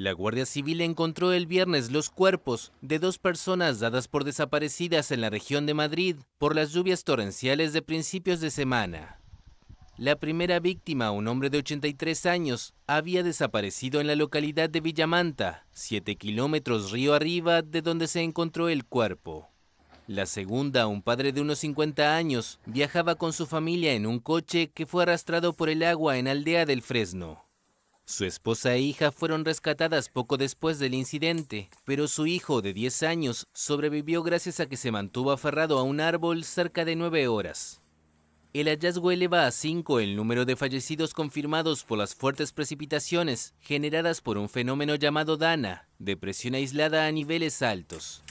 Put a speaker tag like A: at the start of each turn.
A: La Guardia Civil encontró el viernes los cuerpos de dos personas dadas por desaparecidas en la región de Madrid por las lluvias torrenciales de principios de semana. La primera víctima, un hombre de 83 años, había desaparecido en la localidad de Villamanta, 7 kilómetros río arriba de donde se encontró el cuerpo. La segunda, un padre de unos 50 años, viajaba con su familia en un coche que fue arrastrado por el agua en Aldea del Fresno. Su esposa e hija fueron rescatadas poco después del incidente, pero su hijo de 10 años sobrevivió gracias a que se mantuvo aferrado a un árbol cerca de 9 horas. El hallazgo eleva a 5 el número de fallecidos confirmados por las fuertes precipitaciones generadas por un fenómeno llamado Dana, depresión aislada a niveles altos.